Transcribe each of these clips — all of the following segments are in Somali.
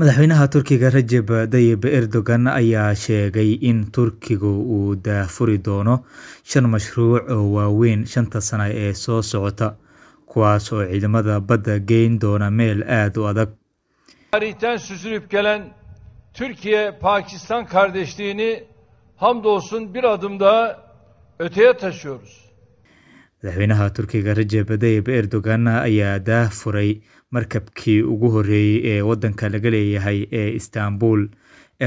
madaxweynaha turkiga rajeb dayib erdogan ayaa sheegay in turkigu uu daafuri doono shan mashruuc oo waaweyn shanta sana ee soo socota kuwaas oo ciidamada badda geyn doona meel aada u adag tarihten suzulib gelen turkiye Pakistan kardeşliğini hamdolsun bir adım daha öteye taşıyoruz madaxweynaha turkiga rajeb dayib erdogan ayaa daah furay markabkii ugu horeeyey ee wadanka laga leeyahay ee istanbul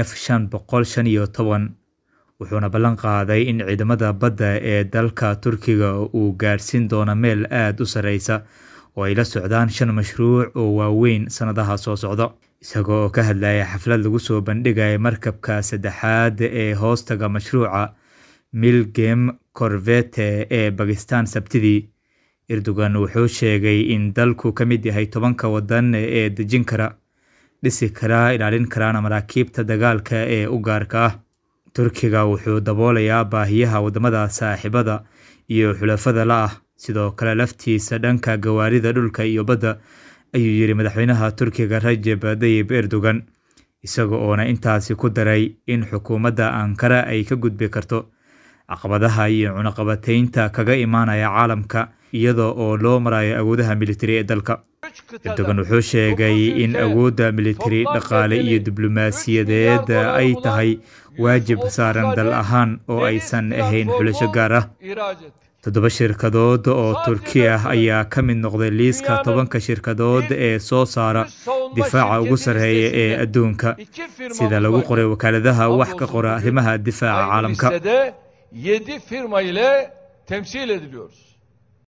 f shan shan boqol iyo toban wuxuuna ballan qaaday in ciidamada badda ee dalka turkiga uu gaadhsiin doono meel aada u sareysa oo ay la socdaan shan mashruuc oo waaweyn sannadaha soo socda isagoo oo ka hadlaya xaflad lagu soo bandhigaya markabka saddexaad ee hoostaga mashruuca Milgem Korvete ee Bakistan Sabtidii. Erdogan wuxuu sheegay in dalku ka mid yahay tobanka wadan ee dejin kara, dhisi kara, ilaalin karaana maraakiibta dagaalka ee u gaarka ah. Turkiga wuxuu daboolayaa baahiyaha waddamada saaxiibada iyo xulafada la ah, sidoo kale laftiisa dhanka gawaarida dhulka iyo badda, ayuu yiri madaxweynaha Turkiga Rajab dayib Erdogan, isaga oona intaasi ku daray in xukuumadda Ankara ay ka gudbi karto caqabadaha iyo cunaqabateynta kaga imaanaya caalamka iyada oo loo marayo awoodaha militari ee dalka erdogan wuxuu sheegay in awoodda militari dhaqaale iyo diblomaasiyadeed ay tahay waajib saaran dal ahaan oo aysan ahayn xulasho gaar ah toddoba shirkadood oo turkiya ah ayaa ka mid noqday liiska tobanka shirkadood ee soo saara difaaca ugu sarreeya ee adduunka sida lagu qoray wakaaladaha wax ka qora arrimaha difaaca caalamka yedi firma ile temsil ediliyoruz.